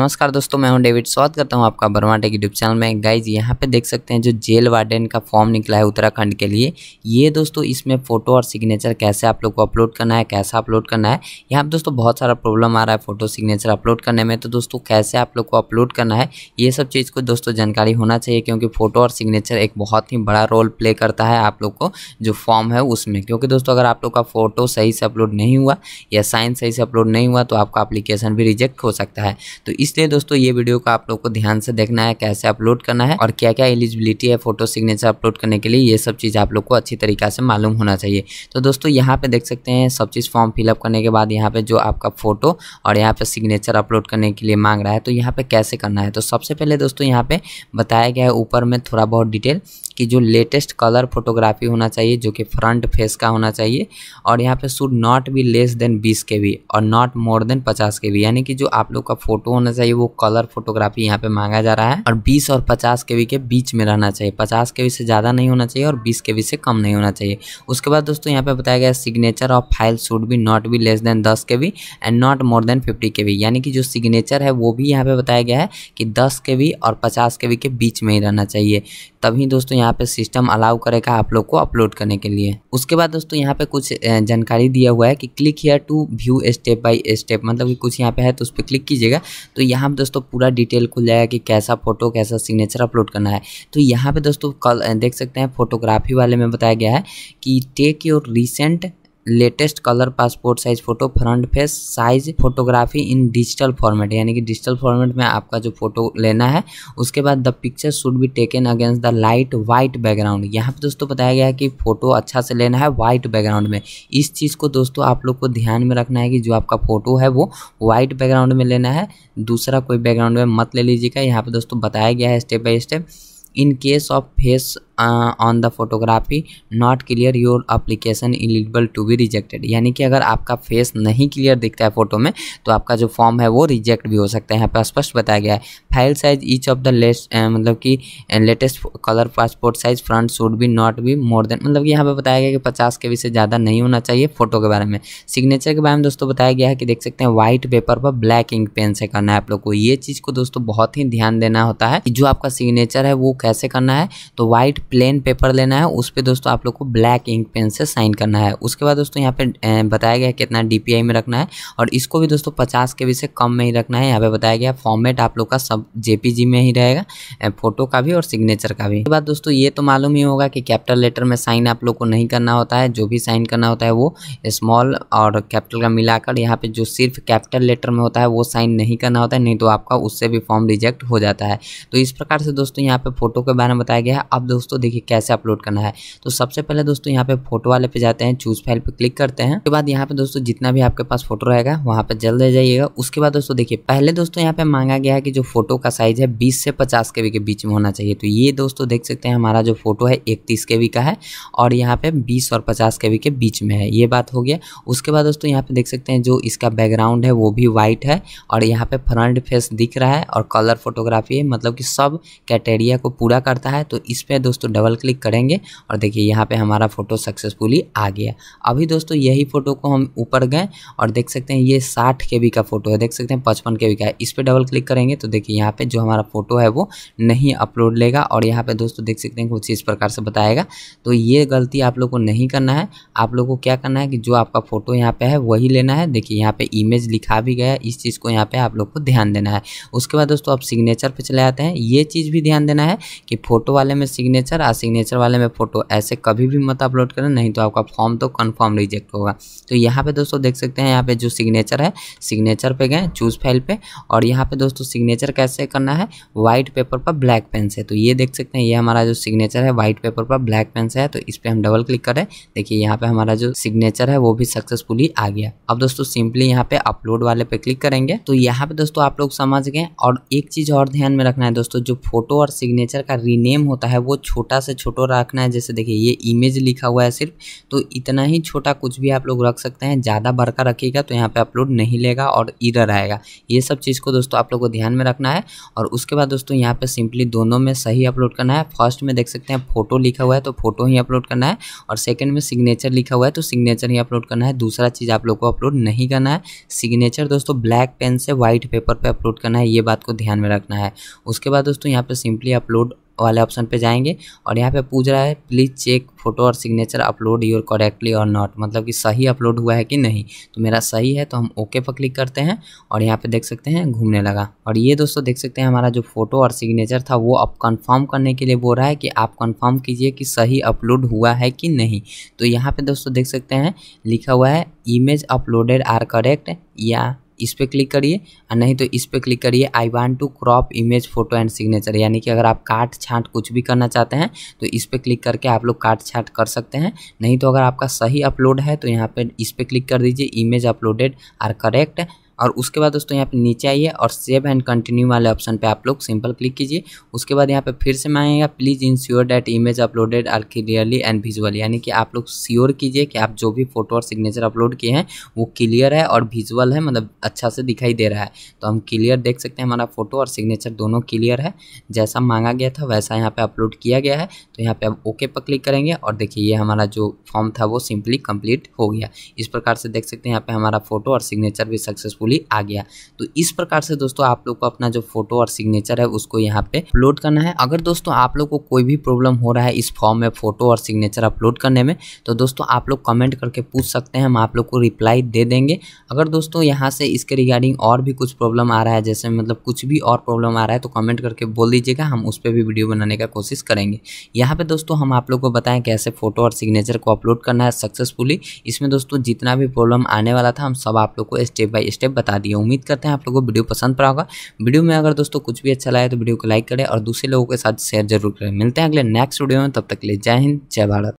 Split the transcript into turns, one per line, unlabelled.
नमस्कार दोस्तों मैं हूं डेविड स्वागत करता हूं आपका बर्मा यूट्यूब चैनल में गाइज यहां पे देख सकते हैं जो जेल वार्डन का फॉर्म निकला है उत्तराखंड के लिए ये दोस्तों इसमें फोटो और सिग्नेचर कैसे आप लोग को अपलोड करना है कैसा अपलोड करना है यहाँ पे दोस्तों बहुत सारा प्रॉब्लम आ रहा है फोटो सिग्नेचर अपलोड करने में तो दोस्तों कैसे आप लोग को अपलोड करना है ये सब चीज़ को दोस्तों जानकारी होना चाहिए क्योंकि फ़ोटो और सिग्नेचर एक बहुत ही बड़ा रोल प्ले करता है आप लोग को जो फॉर्म है उसमें क्योंकि दोस्तों अगर आप लोग का फ़ोटो सही से अपलोड नहीं हुआ या साइन सही से अपलोड नहीं हुआ तो आपका अप्लीकेशन भी रिजेक्ट हो सकता है तो इस इसलिए दोस्तों ये वीडियो को आप लोग को ध्यान से देखना है कैसे अपलोड करना है और क्या क्या एलिजिबिलिटी है फोटो सिग्नेचर अपलोड करने के लिए ये सब चीज़ आप लोग को अच्छी तरीके से मालूम होना चाहिए तो दोस्तों यहाँ पे देख सकते हैं सब चीज़ फॉर्म फिलअप करने के बाद यहाँ पे जो आपका फोटो और यहाँ पे सिग्नेचर अपलोड करने के लिए मांग रहा है तो यहाँ पे कैसे करना है तो सबसे पहले दोस्तों यहाँ पे बताया गया है ऊपर में थोड़ा बहुत डिटेल कि जो लेटेस्ट कलर फोटोग्राफी होना चाहिए जो कि फ्रंट फेस का होना चाहिए और यहाँ पे should not be less than 20 K भी और नॉट मोर देन 50 के भी यानी कि जो आप लोग का फोटो होना चाहिए वो कलर फोटोग्राफी यहाँ पे मांगा जा रहा है और 20 और 50 के के बीच में रहना चाहिए 50 के से ज़्यादा नहीं होना चाहिए और 20 के से कम नहीं होना चाहिए उसके बाद दोस्तों यहाँ पे बताया गया signature of file should be not be less than दस K B and not more than fifty K B यानी कि जो सिग्नेचर है वो भी यहाँ पे बताया गया है कि दस के भी और पचास के के बीच में ही रहना चाहिए तभी दोस्तों यहाँ पे सिस्टम अलाउ करेगा आप लोग को अपलोड करने के लिए उसके बाद दोस्तों यहाँ पे कुछ जानकारी दिया हुआ है कि click here to view step by step मतलब कि कुछ यहाँ पे है तो उस पर क्लिक कीजिएगा तो यहाँ पर दोस्तों पूरा डिटेल खुल जाएगा कि कैसा फोटो कैसा सिग्नेचर अपलोड करना है तो यहाँ पर दोस्तों कल देख सकते हैं फोटोग्राफी वाले में बताया गया है कि take your recent latest colour passport size photo front face size photography in digital format यानी कि डिजिटल फॉर्मेट में आपका जो फोटो लेना है उसके बाद the picture should be taken against the light white background यहाँ पे दोस्तों बताया गया है कि फोटो अच्छा से लेना है वाइट बैकग्राउंड में इस चीज़ को दोस्तों आप लोग को ध्यान में रखना है कि जो आपका फोटो है वो व्हाइट बैकग्राउंड में लेना है दूसरा कोई बैकग्राउंड में मत ले लीजिएगा यहाँ पे दोस्तों बताया गया है step by step in case of face on the photography not clear your application eligible to be rejected यानी कि अगर आपका फेस नहीं क्लियर दिखता है फोटो में तो आपका जो फॉर्म है वो रिजेक्ट भी हो सकता है यहाँ पर स्पष्ट बताया गया है file size each of the least मतलब कि latest colour passport size front should be not be more than मतलब कि यहाँ पर बताया गया कि पचास के से ज़्यादा नहीं होना चाहिए फोटो के बारे में सिग्नेचर के बारे में दोस्तों बताया गया है कि देख सकते हैं व्हाइट पेपर पर ब्लैक इंक पेन से करना है आप लोग को ये चीज़ को दोस्तों बहुत ही ध्यान देना होता है जो आपका सिग्नेचर है वो कैसे करना है तो वाइट प्लेन पेपर लेना है उस पर दोस्तों आप लोग को ब्लैक इंक पेन से साइन करना है उसके बाद दोस्तों यहाँ पे बताया गया कितना डी में रखना है और इसको भी दोस्तों पचास के से कम में ही रखना है यहाँ पे बताया गया फॉर्मेट आप लोग का सब जे में ही रहेगा फोटो का भी और सिग्नेचर का भी उसके बाद दोस्तों ये तो मालूम ही होगा कि कैपिटल लेटर में साइन आप लोग को नहीं करना होता है जो भी साइन करना होता है वो स्मॉल और कैपिटल का मिलाकर यहाँ पे जो सिर्फ कैपिटल लेटर में होता है वो साइन नहीं करना होता है नहीं तो आपका उससे भी फॉर्म रिजेक्ट हो जाता है तो इस प्रकार से दोस्तों यहाँ पे फोटो फोटो के बारे में बताया गया है अब दोस्तों देखिए कैसे अपलोड करना है तो सबसे पहले दोस्तों यहाँ पे फोटो वाले पे जाते हैं चूज फाइल पे क्लिक करते हैं उसके बाद यहाँ पे दोस्तों जितना भी आपके पास फोटो रहेगा वहाँ पे जल्द आ जाइएगा उसके बाद दोस्तों देखिए पहले दोस्तों यहाँ पे मांगा गया है कि जो फोटो का साइज है बीस से पचास के के बीच में होना चाहिए तो ये दोस्तों देख सकते हैं हमारा जो फोटो है इकतीस के का है और यहाँ पे बीस और पचास के के बीच में है ये बात हो गया उसके बाद दोस्तों यहाँ पे देख सकते हैं जो इसका बैकग्राउंड है वो भी व्हाइट है और यहाँ पे फ्रंट फेस दिख रहा है और कलर फोटोग्राफी है मतलब कि सब कैटेरिया को पूरा करता है तो इस पर दोस्तों डबल क्लिक करेंगे और देखिए यहाँ पे हमारा फ़ोटो सक्सेसफुली आ गया अभी दोस्तों यही फ़ोटो को हम ऊपर गए और देख सकते हैं ये साठ के का फ़ोटो है देख सकते हैं पचपन के का है इस पर डबल क्लिक करेंगे तो देखिए यहाँ पे जो हमारा फ़ोटो है वो नहीं अपलोड लेगा और यहाँ पे दोस्तों देख सकते हैं कुछ इस प्रकार से बताएगा तो ये गलती आप लोग को नहीं करना है आप लोग को क्या करना है कि जो आपका फ़ोटो यहाँ पे है वही लेना है देखिए यहाँ पे इमेज लिखा भी गया है इस चीज़ को यहाँ पे आप लोग को ध्यान देना है उसके बाद दोस्तों आप सिग्नेचर पे चले आते हैं ये चीज़ भी ध्यान देना है कि फ़ोटो वाले में सिग्नेचर और सिग्नेचर वाले में फ़ोटो ऐसे कभी भी मत अपलोड करें नहीं तो आपका फॉर्म तो कन्फर्म रिजेक्ट होगा तो यहाँ पर दोस्तों देख सकते हैं यहाँ पर जो सिग्नेचर है सिग्नेचर पर गए चूज़ फाइल पर और यहाँ पर दोस्तों सिग्नेचर कैसे करना है व्हाइट पेपर पर ब्लैक पेन से तो ये देख सकते हैं ये हमारा जो सिग्नेचर है व्हाइट पेपर पर ब्लैक पेन से है तो इस पर हम डबल क्लिक करें देखिए यहाँ पे हमारा जो सिग्नेचर है वो भी सक्सेसफुली आ गया अब दोस्तों सिंपली यहाँ पे अपलोड वाले पे क्लिक करेंगे तो यहाँ पे दोस्तों आप लोग समझ गए और एक चीज़ और ध्यान में रखना है दोस्तों जो फोटो और सिग्नेचर पिक्चर का रीनेम होता है वो छोटा से छोटा रखना है जैसे देखिए ये इमेज लिखा हुआ है सिर्फ तो इतना ही छोटा कुछ भी आप लोग रख सकते हैं ज़्यादा बड़का रखिएगा तो यहाँ पे अपलोड नहीं लेगा और इधर आएगा ये सब चीज़ को दोस्तों आप लोग को ध्यान में रखना है और उसके बाद दोस्तों यहाँ पर सिंपली दोनों में सही अपलोड करना है फर्स्ट में देख सकते हैं फोटो लिखा हुआ है तो फोटो ही अपलोड करना है और सेकेंड में सिग्नेचर लिखा हुआ है तो सिग्नेचर ही अपलोड करना है दूसरा चीज़ आप लोग को अपलोड नहीं करना है सिग्नेचर दोस्तों ब्लैक पेन से व्हाइट पेपर पर पे अपलोड करना है ये बात को ध्यान में रखना है उसके बाद दोस्तों यहाँ पे सिंपली अपलोड वाले ऑप्शन पे जाएंगे और यहाँ पे पूछ रहा है प्लीज़ चेक फोटो और सिग्नेचर अपलोड योर करेक्टली और नॉट मतलब कि सही अपलोड हुआ है कि नहीं तो मेरा सही है तो हम ओके पर क्लिक करते हैं और यहाँ पे देख सकते हैं घूमने लगा और ये दोस्तों देख सकते हैं हमारा जो फोटो और सिग्नेचर था वो अब कन्फर्म करने के लिए बोल रहा है कि आप कन्फर्म कीजिए कि सही अपलोड हुआ है कि नहीं तो यहाँ पर दोस्तों देख सकते हैं लिखा हुआ है इमेज अपलोडेड आर करेक्ट या इस पर क्लिक करिए और नहीं तो इस पर क्लिक करिए I want to crop image photo and signature यानी कि अगर आप काट छाँट कुछ भी करना चाहते हैं तो इस पर क्लिक करके आप लोग काट छाँट कर सकते हैं नहीं तो अगर आपका सही अपलोड है तो यहाँ पर इस पर क्लिक कर दीजिए इमेज अपलोडेड आर करेक्ट और उसके बाद दोस्तों यहाँ पे नीचे आइए और सेव एंड कंटिन्यू वाले ऑप्शन पे आप लोग सिंपल क्लिक कीजिए उसके बाद यहाँ पे फिर से मांगेगा please sure that image uploaded are clearly and visual यानी कि आप लोग श्योर कीजिए कि आप जो भी फोटो और सिग्नेचर अपलोड किए हैं वो क्लियर है और विजुअल है मतलब अच्छा से दिखाई दे रहा है तो हम क्लियर देख सकते हैं हमारा फोटो और सिग्नेचर दोनों क्लियर है जैसा मांगा गया था वैसा यहाँ पर अपलोड किया गया है तो यहाँ पर आप ओके पर क्लिक करेंगे और देखिए ये हमारा जो फॉर्म था वो सिंपली कंप्लीट हो गया इस प्रकार से देख सकते हैं यहाँ पर हमारा फोटो और सिग्नेचर भी सक्सेसफुल सक्सेसफुली आ गया तो इस प्रकार से दोस्तों आप लोग को अपना जो फोटो और सिग्नेचर है उसको यहाँ पे अपलोड करना है अगर दोस्तों आप लोग को कोई भी प्रॉब्लम हो रहा है इस फॉर्म में फोटो और सिग्नेचर अपलोड करने में तो दोस्तों आप लोग कमेंट करके पूछ सकते हैं हम आप लोग को रिप्लाई दे देंगे अगर दोस्तों यहाँ से इसके रिगार्डिंग और भी कुछ प्रॉब्लम आ रहा है जैसे मतलब कुछ भी और प्रॉब्लम आ रहा है तो कमेंट करके बोल दीजिएगा हम उस पर भी वीडियो बनाने का कोशिश करेंगे यहाँ पे दोस्तों हम आप लोग को बताएं कैसे फोटो और सिग्नेचर को अपलोड करना है सक्सेसफुली इसमें दोस्तों जितना भी प्रॉब्लम आने वाला था हम सब आप लोग को स्टेप बाय स्टेप बता दिया उम्मीद करते हैं आप लोगों को वीडियो पसंद पड़ा होगा वीडियो में अगर दोस्तों कुछ भी अच्छा लगा तो वीडियो को लाइक करें और दूसरे लोगों के साथ शेयर जरूर करें मिलते हैं अगले नेक्स्ट वीडियो में तब तक के लिए जय हिंद जय भारत